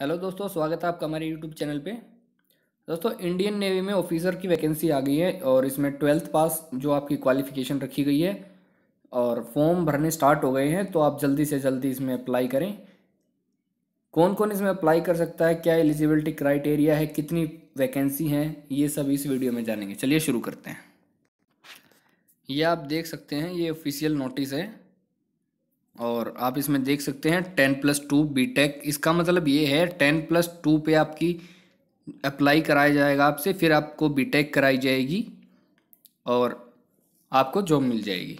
hello दोस्तों स्वागत है आपका हमारे यूट्यूब चैनल पे दोस्तों इंडियन नेवी में ऑफिसर की वैकेंसी आ गई है और इसमें ट्वेल्थ पास जो आपकी क्वालिफिकेशन रखी गई है और फॉर्म भरने स्टार्ट हो गए हैं तो आप जल्दी से जल्दी इसमें अप्लाई करें कौन कौन इसमें अप्लाई कर सकता है क्या एलिजिबिलिटी क्राइटेरिया है कितनी वैकेंसी हैं ये सब इस वीडियो में जानेंगे चलिए शुरू करते हैं ये आप देख सकते हैं ये ऑफिशियल नोटिस है और आप इसमें देख सकते हैं ten plus two B tech इसका मतलब ये है टेन प्लस टू पर आपकी अप्लाई कराया जाएगा आपसे फिर आपको बी टेक कराई जाएगी और आपको जॉब मिल जाएगी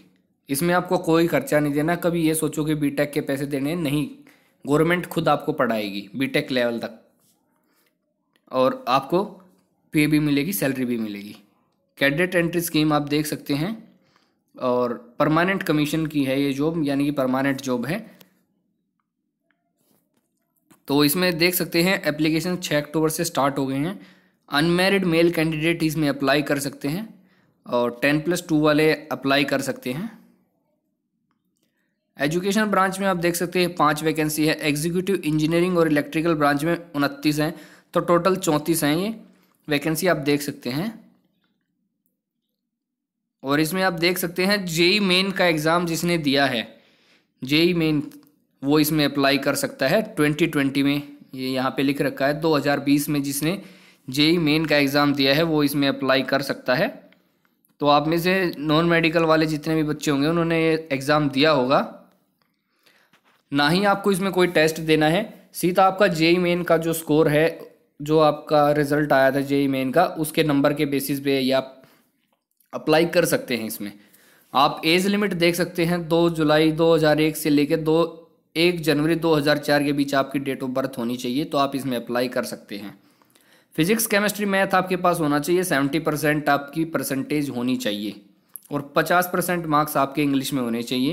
इसमें आपको कोई खर्चा नहीं देना कभी ये सोचो कि बी टेक के पैसे देने नहीं गवर्नमेंट खुद आपको पढ़ाएगी बी टेक लेवल तक और आपको पे भी मिलेगी सैलरी भी मिलेगी कैडेट एंट्री स्कीम आप देख सकते हैं और परमानेंट कमीशन की है ये जॉब यानी कि परमानेंट जॉब है तो इसमें देख सकते हैं एप्लीकेशन छः अक्टूबर से स्टार्ट हो गए हैं अनमेरिड मेल कैंडिडेट इसमें अप्लाई कर सकते हैं और टेन प्लस टू वाले अप्लाई कर सकते हैं एजुकेशन ब्रांच में आप देख सकते हैं पांच वैकेंसी है एग्जीक्यूटिव इंजीनियरिंग और इलेक्ट्रिकल ब्रांच में उनतीस हैं तो टोटल चौंतीस हैं ये वैकेंसी आप देख सकते हैं और इसमें आप देख सकते हैं जेई मेन का एग्ज़ाम जिसने दिया है जेई मेन वो इसमें अप्लाई कर सकता है 2020 में ये यहाँ पे लिख रखा है 2020 में जिसने जेई मेन का एग्ज़ाम दिया है वो इसमें अप्लाई कर सकता है तो आप में से नॉन मेडिकल वाले जितने भी बच्चे होंगे उन्होंने ये एग्ज़ाम दिया होगा ना ही आपको इसमें कोई टेस्ट देना है सीधा आपका जेई मेन का जो स्कोर है जो आपका रिजल्ट आया था जेई मेन का उसके नंबर के बेसिस पे या अप्लाई कर सकते हैं इसमें आप एज लिमिट देख सकते हैं दो जुलाई 2001 से लेकर दो एक जनवरी 2004 के बीच आपकी डेट ऑफ बर्थ होनी चाहिए तो आप इसमें अप्लाई कर सकते हैं फिजिक्स केमिस्ट्री मैथ आपके पास होना चाहिए सेवेंटी परसेंट आपकी परसेंटेज होनी चाहिए और पचास परसेंट मार्क्स आपके इंग्लिश में होने चाहिए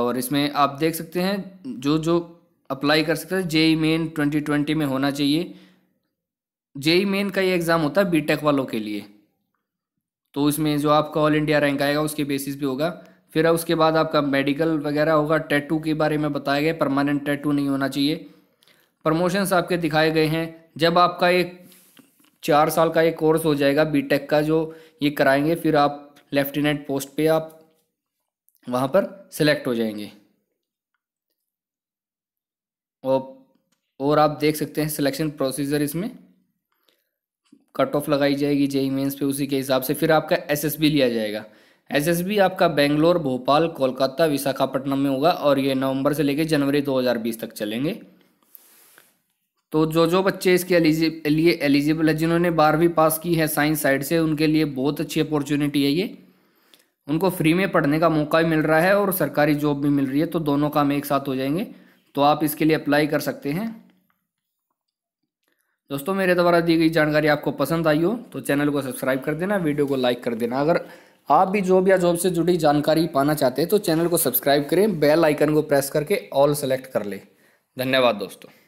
और इसमें आप देख सकते हैं जो जो अप्लाई कर सकते हैं जेई मेन ट्वेंटी ट्वेंटी में होना चाहिए जेई मेन का ये एग्ज़ाम होता है बी वालों के लिए तो इसमें जो आपका ऑल इंडिया रैंक आएगा उसके बेसिस पे होगा फिर उसके बाद आपका मेडिकल वगैरह होगा टैटू के बारे में बताया गया परमानेंट टैटू नहीं होना चाहिए प्रमोशंस आपके दिखाए गए हैं जब आपका एक चार साल का एक कोर्स हो जाएगा बी का जो ये कराएंगे फिर आप लेफ्टिनेंट पोस्ट पर आप वहाँ पर सिलेक्ट हो जाएंगे और और आप देख सकते हैं सिलेक्शन प्रोसीजर इसमें कट ऑफ लगाई जाएगी जेई मेन्स पे उसी के हिसाब से फिर आपका एसएसबी लिया जाएगा एसएसबी आपका बेंगलोर भोपाल कोलकाता विशाखापट्टनम में होगा और ये नवंबर से लेकर जनवरी 2020 तक चलेंगे तो जो जो बच्चे इसके एलिजिब लिए एलिजिबल है जिन्होंने बारहवीं पास की है साइंस साइड से उनके लिए बहुत अच्छी अपॉर्चुनिटी है ये उनको फ्री में पढ़ने का मौका भी मिल रहा है और सरकारी जॉब भी मिल रही है तो दोनों काम एक साथ हो जाएंगे तो आप इसके लिए अप्लाई कर सकते हैं दोस्तों मेरे द्वारा दी गई जानकारी आपको पसंद आई हो तो चैनल को सब्सक्राइब कर देना वीडियो को लाइक कर देना अगर आप भी जॉब या जॉब से जुड़ी जानकारी पाना चाहते हैं तो चैनल को सब्सक्राइब करें बेल आइकन को प्रेस करके ऑल सेलेक्ट कर लें धन्यवाद दोस्तों